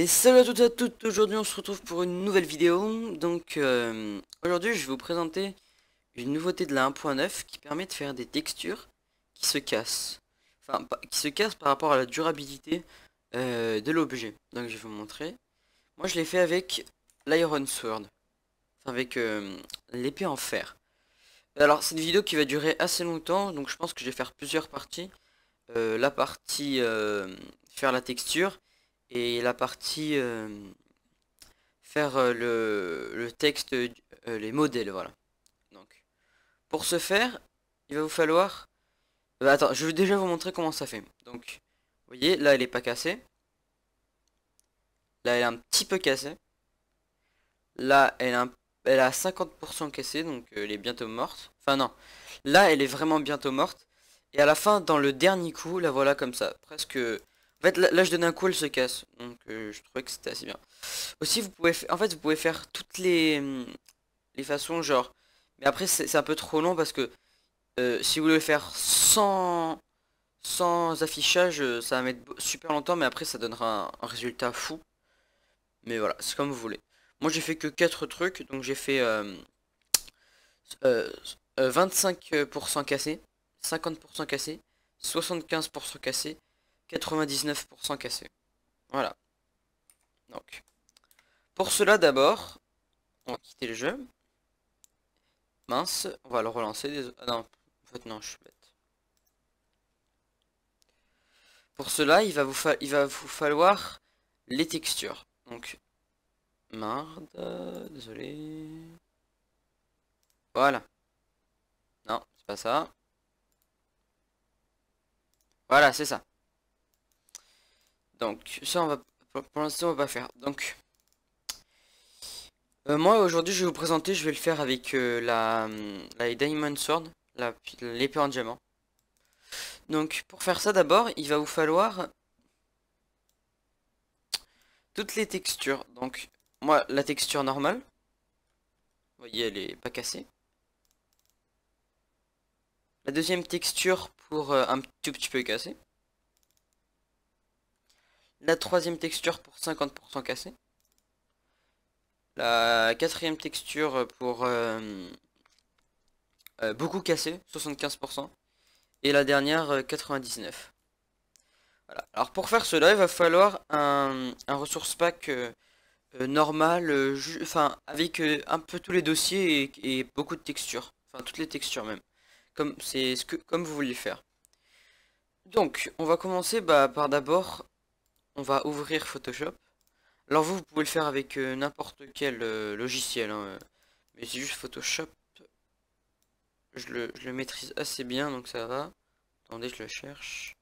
Et salut à toutes et à toutes, aujourd'hui on se retrouve pour une nouvelle vidéo. Donc euh, aujourd'hui je vais vous présenter une nouveauté de la 1.9 qui permet de faire des textures qui se cassent. Enfin, qui se cassent par rapport à la durabilité euh, de l'objet. Donc je vais vous montrer. Moi je l'ai fait avec l'Iron Sword. Enfin avec euh, l'épée en fer. Alors cette vidéo qui va durer assez longtemps, donc je pense que je vais faire plusieurs parties. la partie faire la texture et la partie euh, faire euh, le, texte, euh, les modèles, voilà. Donc, pour ce faire, il va vous falloir... attends, je vais déjà vous montrer comment ça fait. Donc, vous voyez, là, elle est pas cassée. Là, elle est un petit peu cassée. Là, elle est un elle a 50% cassé, donc elle est bientôt morte. Enfin non, là elle est vraiment bientôt morte. Et à la fin, dans le dernier coup, la voilà comme ça, presque en fait, là, je donne un coup, elle se casse. Donc, euh, je trouvais que c'était assez bien. Aussi, vous pouvez, en fait, vous pouvez faire toutes les, hmm, les façons, genre. Mais après, c'est un peu trop long parce que euh, si vous voulez faire sans, sans affichage, euh, ça va mettre super longtemps, mais après, ça donnera un, résultat fou. Mais voilà, c'est comme vous voulez. Moi, j'ai fait que 4 trucs, donc j'ai fait 25% cassé, 50% cassé, 75% cassé 99% cassé. Voilà. Donc. Pour cela d'abord, on va quitter le jeu. Mince, on va le relancer. Des... Ah non, en non, je suis bête. Pour cela, il va vous, falloir les textures. Donc, marde, désolé. Voilà. Non, c'est pas ça. Voilà, c'est ça. Donc, ça, on va, pour l'instant, on va pas faire. Donc, euh, moi, aujourd'hui, je vais vous présenter, je vais le faire avec euh, la, Diamond Sword, l'épée en diamant. Donc, pour faire ça, d'abord, il va vous falloir toutes les textures. Donc, moi, la texture normale, vous voyez, elle est pas cassée. La deuxième texture pour euh, un tout petit peu cassée. La troisième texture pour 50% cassé. La quatrième texture pour euh, euh, beaucoup cassé, 75%. Et la dernière, 99%. Euh, Alors pour faire cela, il va falloir un, ressource pack normal, enfin avec un peu tous les dossiers et, beaucoup de textures. Enfin toutes les textures même. Comme, ce que, comme vous voulez faire. Donc, on va commencer bah, par d'abord on va ouvrir Photoshop. Alors vous, pouvez le faire avec euh, n'importe quel euh, logiciel. Hein, euh. mais c'est juste Photoshop. Je le, je le, maîtrise assez bien, donc ça va. Attendez, je le cherche.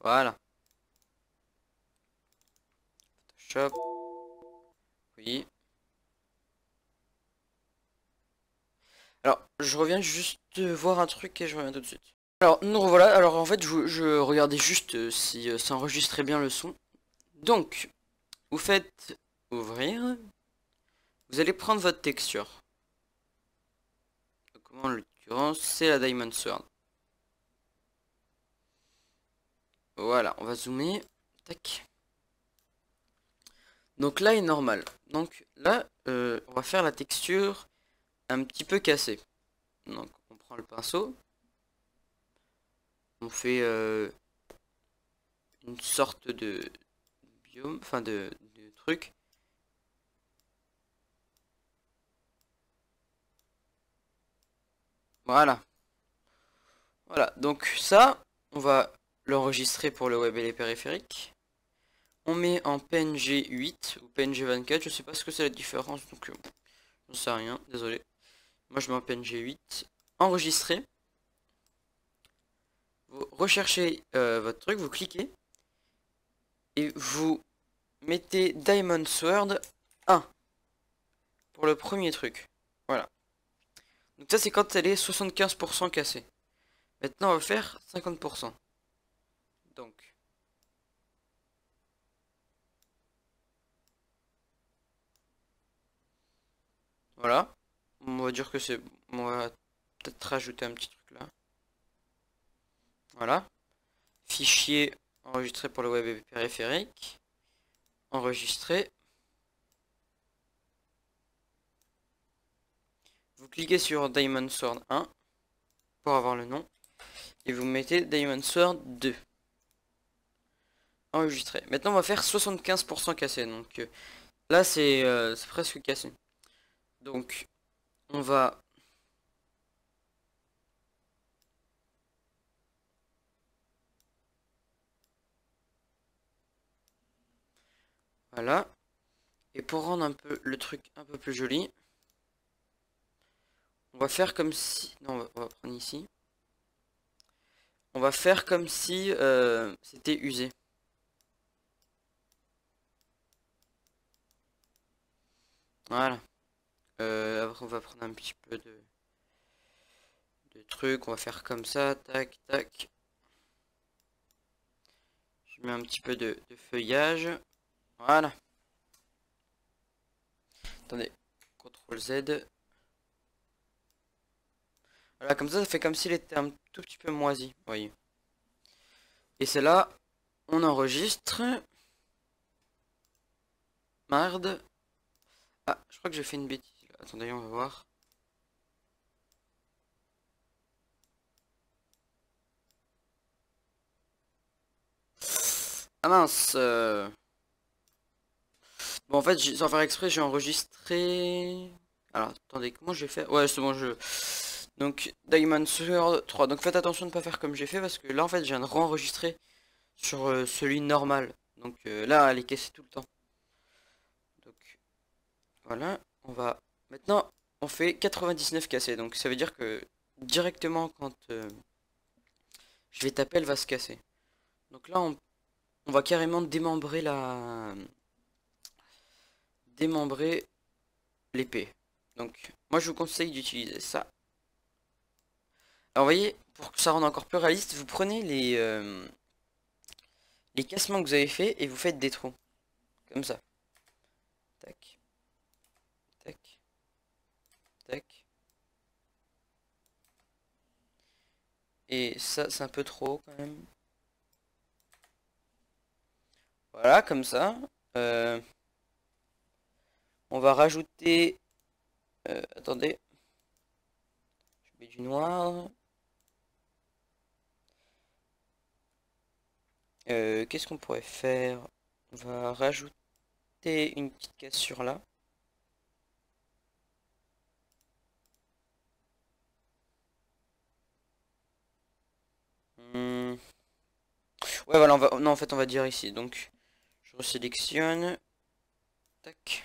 Voilà. Photoshop. Oui. Alors, je reviens juste voir un truc et je reviens tout de suite. Alors, nous voilà Alors, en fait, je, je regardais juste si ça enregistrait bien le son. Donc, vous faites ouvrir. Vous allez prendre votre texture. Comment en l'occurrence, c'est la Diamond Sword. Voilà, on va zoomer. Tac. Donc là est normal. Donc là, euh, on va faire la texture un petit peu cassée. Donc on prend le pinceau. On fait euh, une sorte de, fin de, truc Voilà. Voilà, donc ça, on va l'enregistrer pour le web et les périphériques. On met en PNG 8 ou PNG 24, je sais pas ce que c'est la différence, donc on euh, sais rien, désolé. Moi je mets en PNG 8, enregistrer. Vous recherchez euh, votre truc, vous cliquez, et vous mettez Diamond Sword 1 pour le premier truc. Voilà. Donc ça c'est quand elle est 75% cassée. Maintenant on va faire 50%. Donc. Voilà. On va dire que c'est... On va peut-être rajouter un petit truc là. Voilà. Fichier enregistré pour le web périphérique enregistrer. Vous cliquez sur Diamond Sword 1 pour avoir le nom et vous mettez Diamond Sword 2. Enregistrer. Maintenant on va faire 75% cassé. Donc euh, là euh, c'est presque cassé. Donc on va Voilà. Et pour rendre un peu le truc un peu plus joli, on va faire comme si... Non, on va, prendre ici. On va faire comme si euh, c'était usé. Voilà. Euh, on va prendre un petit peu de, de trucs. On va faire comme ça. Tac, tac. Je mets un petit peu de feuillage. Voilà. Attendez. CTRL Z. Voilà, comme ça, ça fait comme s'il était un tout petit peu moisi. voyez. Et c'est là, on enregistre. Marde. Ah, je crois que j'ai fait une bêtise. Attendez, on va voir. Ah mince euh. Bon, en fait, sans faire exprès, j'ai enregistré... Alors, attendez, comment je vais faire Ouais, c'est bon, je... Donc, Diamond Sword 3. Donc, faites attention de ne pas faire comme j'ai fait, parce que là, en fait, je viens de re sur euh, celui normal. Donc, euh, là, elle est cassée tout le temps. Donc, voilà. On va... Maintenant, on fait 99 cassés. Donc, ça veut dire que directement, quand euh, je vais taper, elle va se casser. Donc là, on va carrément démembrer la démembrer l'épée. Donc, moi je vous conseille d'utiliser ça. Alors, vous voyez, pour que ça rende encore plus réaliste, vous prenez les, euh, les cassements que vous avez fait et vous faites des trous. Comme ça. Tac. Tac. Tac. Et ça, c'est un peu trop quand même. Voilà, comme ça. Euh, on va rajouter... Euh, attendez. Je mets du noir. Euh, qu'est-ce qu'on pourrait faire On va rajouter une petite cassure là. Hmm. Ouais voilà, on va... non en fait on va dire ici. Donc je sélectionne. Tac.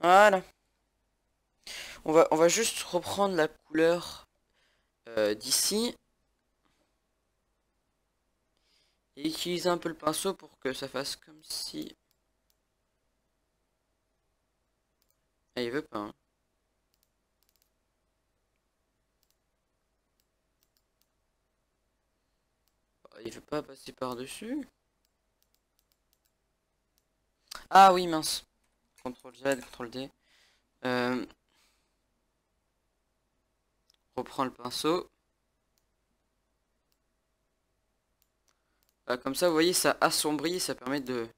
Voilà. On va, on va juste reprendre la couleur euh, d'ici. Et utiliser un peu le pinceau pour que ça fasse comme si... Ah, il veut pas. Hein. Oh, il veut pas passer par-dessus. Ah oui, mince. CTRL Z, CTRL D. Euh, reprends reprend le pinceau. Bah, comme ça, vous voyez, ça assombrit, ça permet de,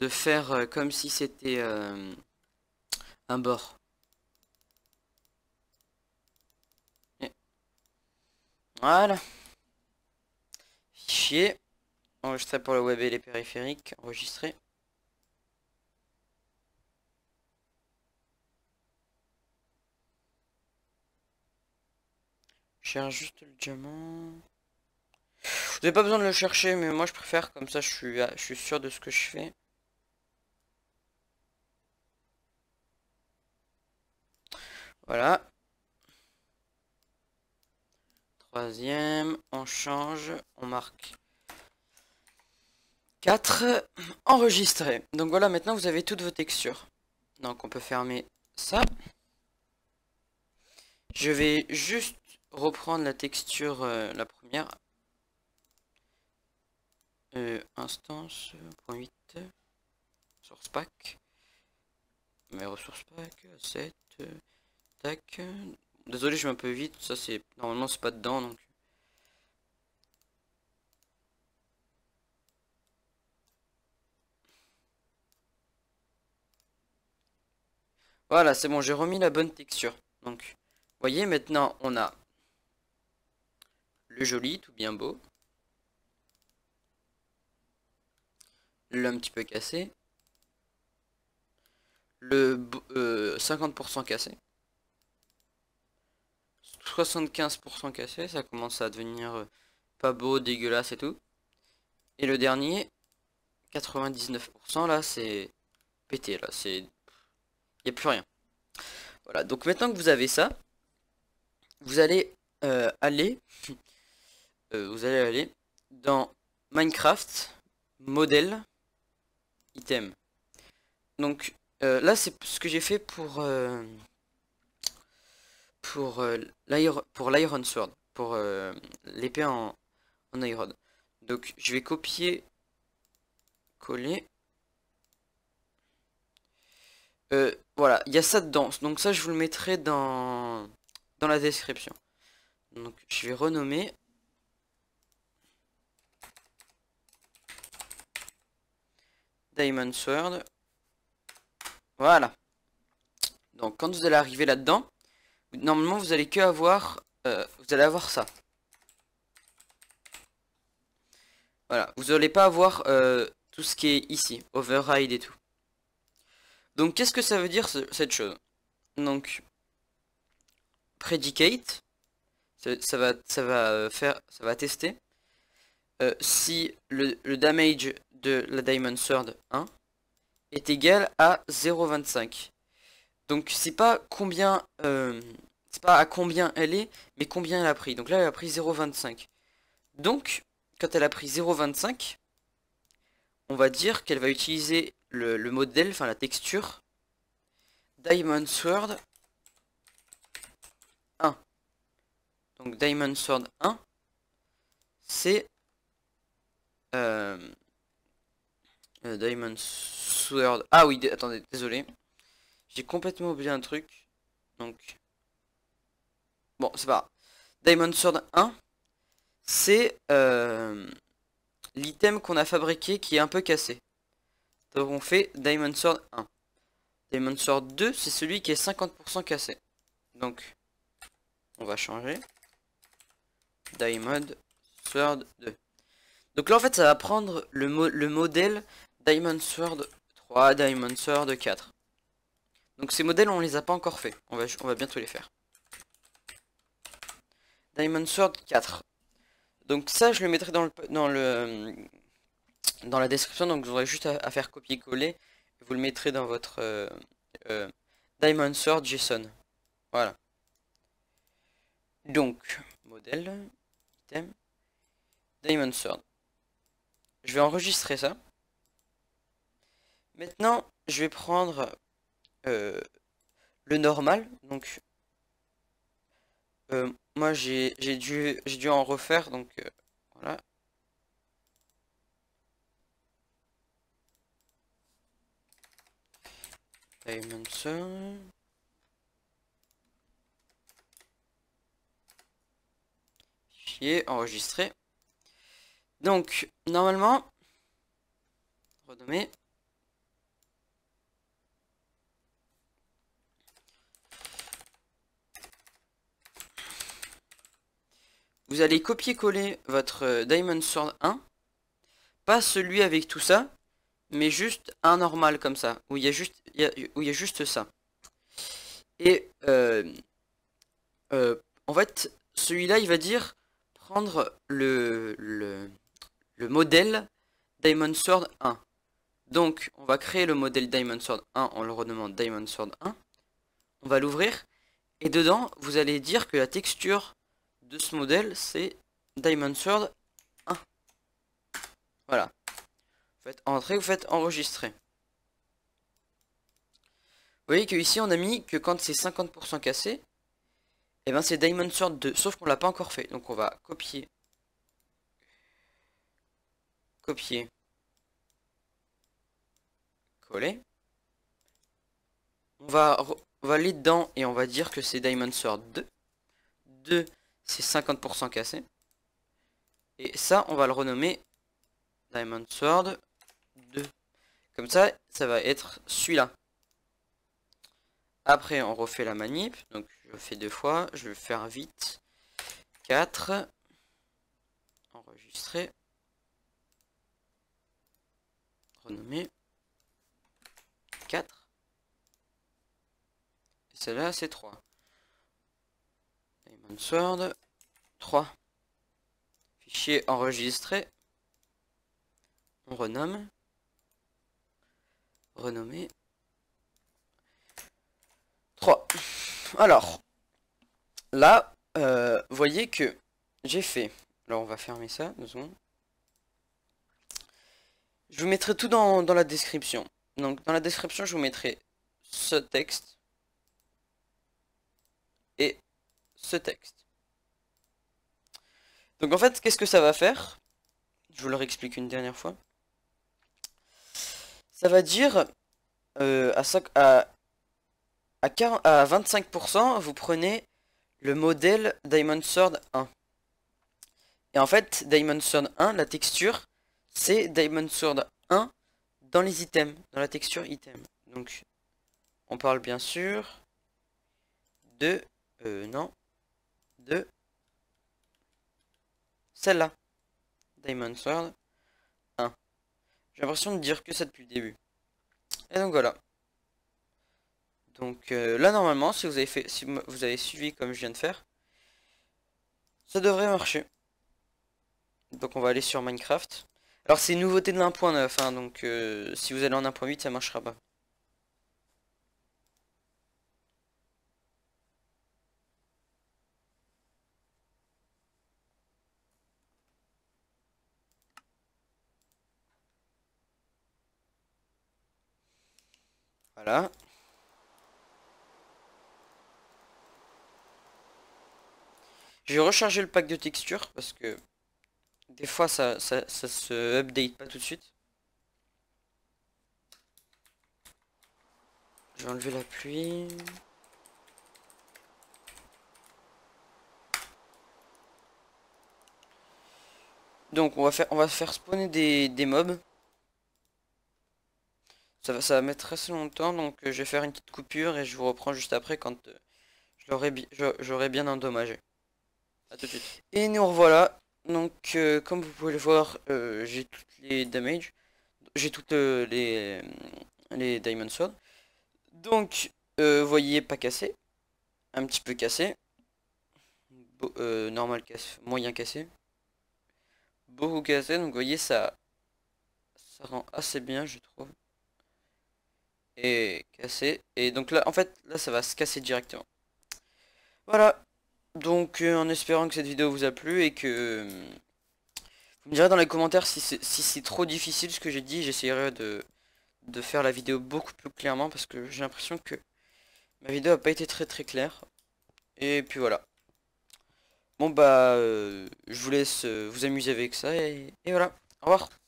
de faire euh, comme si c'était euh, un bord. voilà. Fichier. Enregistré pour le web et les périphériques. Enregistré. J'ai juste le diamant. Vous n'avez pas besoin de le chercher, mais moi je préfère, comme ça je suis, je suis sûr de ce que je fais. Voilà. Troisième, on change, on marque 4, enregistré. Donc voilà, maintenant vous avez toutes vos textures. Donc on peut fermer ça. Je vais juste reprendre la texture, euh, la première. Euh, instance, point 8, source pack. Mais ressources pack, 7, tac. Désolé, je vais un peu vite, ça c'est, normalement c'est pas dedans, donc. Voilà, c'est bon, j'ai remis la bonne texture. Donc, voyez, maintenant, on a le joli, tout bien beau. Le petit peu cassé. Le 50% euh, cassé. 75% cassé, ça commence à devenir euh, pas beau, dégueulasse et tout. Et le dernier, 99% là, c'est pété là, c'est... Il a plus rien. Voilà, donc maintenant que vous avez ça, vous allez euh, aller euh, vous allez aller dans Minecraft, modèle, item. Donc euh, là c'est ce que j'ai fait pour euh, pour l'iron sword, pour l'épée en, en, iron. Donc je vais copier, coller. voilà, il y a ça dedans. Donc ça je vous le mettrai dans dans la description. Donc je vais renommer Diamond Sword. Voilà. Donc quand vous allez arriver là-dedans, normalement vous allez que avoir, euh, vous allez avoir ça. Voilà, vous n'allez pas avoir euh, tout ce qui est ici, override et tout. Donc qu'est-ce que ça veut dire cette chose Donc predicate, ça, va, ça va euh, faire, ça va tester. si le damage de la Diamond Sword 1 est égal à 0,25. Donc c'est pas combien euh, c'est pas à combien elle est, mais combien elle a pris. Donc là elle a pris 0,25. Donc quand elle a pris 0,25, on va dire qu'elle va utiliser le, modèle, enfin la texture Diamond Sword 1. Donc Diamond Sword 1, c'est euh, euh, Diamond Sword. Ah oui, attendez, désolé. J'ai complètement oublié un truc. Donc. Bon, c'est pas Diamond Sword 1, c'est euh, l'item qu'on a fabriqué qui est un peu cassé. Donc on fait Diamond Sword 1. Diamond Sword 2, c'est celui qui est 50% cassé. Donc, on va changer. Diamond Sword 2. Donc là, en fait, ça va prendre le, le modèle Diamond Sword 3, Diamond Sword 4. Donc ces modèles, on les a pas encore fait. On va, bientôt les faire. Diamond Sword 4. Donc ça, je le mettrai dans le dans le dans la description. Donc vous aurez juste à, faire copier-coller. Vous le mettrez dans votre euh, euh, Diamond Sword JSON. Voilà. Donc modèle item Diamond Sword. Je vais enregistrer ça. Maintenant, je vais prendre euh, le normal. Donc, euh, moi, j'ai dû, dû en refaire. Donc, euh, voilà. Dimension. Fichier enregistré. Donc, normalement, Renommé. vous allez copier-coller votre euh, Diamond Sword 1, pas celui avec tout ça, mais juste un normal comme ça, où il y, a juste, où il y juste ça. Et euh, euh, en fait, celui-là, il va dire prendre le, le, modèle Diamond Sword 1. Donc, on va créer le modèle Diamond Sword 1, on le renommant Diamond Sword 1. On va l'ouvrir, et dedans, vous allez dire que la texture ce modèle, c'est Diamond Sword 1. Voilà. Vous faites entrer, vous faites enregistrer. Vous voyez que ici on a mis que quand c'est 50% cassé, et eh ben c'est Diamond Sword 2, sauf qu'on l'a pas encore fait. Donc on va copier. Copier. Coller. On va, aller dedans et on va dire que c'est Diamond Sword 2. 2 c'est 50% cassé. Et ça, on va le renommer Diamond Sword 2. Comme ça, ça va être celui-là. Après, on refait la manip. Donc, je fais deux fois. Je vais faire vite. 4. Enregistrer. Renommer. 4. Et celle-là, c'est 3. Sword. 3. Fichier enregistré. On renomme. Renommé. 3. Alors, là, euh, voyez que j'ai fait. Alors, on va fermer ça, deux secondes. Je vous mettrai tout dans, dans la description. Donc, dans la description, je vous mettrai ce texte et ce texte. Donc en fait, qu'est-ce que ça va faire Je vous le réexplique une dernière fois. Ça va dire euh, à, à, à, à 25%, vous prenez le modèle Diamond Sword 1. Et en fait, Diamond Sword 1, la texture, c'est Diamond Sword 1 dans les items, dans la texture item. Donc, on parle bien sûr de... Euh, non, de celle-là. Diamond Sword 1. J'ai l'impression de dire que ça depuis le début. Et donc voilà. Donc euh, là normalement si vous avez fait si vous avez suivi comme je viens de faire, ça devrait marcher. Donc on va aller sur Minecraft. Alors c'est une nouveauté de l'1.9, hein, donc euh, si vous allez en 1.8 ça marchera pas. Voilà. Je vais le pack de textures parce que des fois ça, ça, se update pas tout de suite. J'ai enlevé la pluie. Donc on va faire on va faire spawner des mobs ça va, ça mettre assez longtemps, donc euh, je vais faire une petite coupure et je vous reprends juste après quand euh, j'aurai bien endommagé. A tout de suite. Et nous revoilà. Donc, euh, comme vous pouvez le voir, j'ai toutes les damage. J'ai toutes les, les Diamond swords. Donc, vous voyez, pas cassé. Un petit peu cassé. normal cassé, moyen cassé. Beaucoup cassé, donc vous voyez, ça rend assez bien, je trouve et casser. Et donc là, en fait, là, ça va se casser directement. Voilà. Donc, euh, en espérant que cette vidéo vous a plu et que... Euh, vous me direz dans les commentaires si c'est si trop difficile ce que j'ai dit. j'essaierai de, de faire la vidéo beaucoup plus clairement parce que j'ai l'impression que ma vidéo a pas été très très claire. Et puis voilà. Bon bah, euh, je vous laisse vous amuser avec ça et voilà. Au revoir.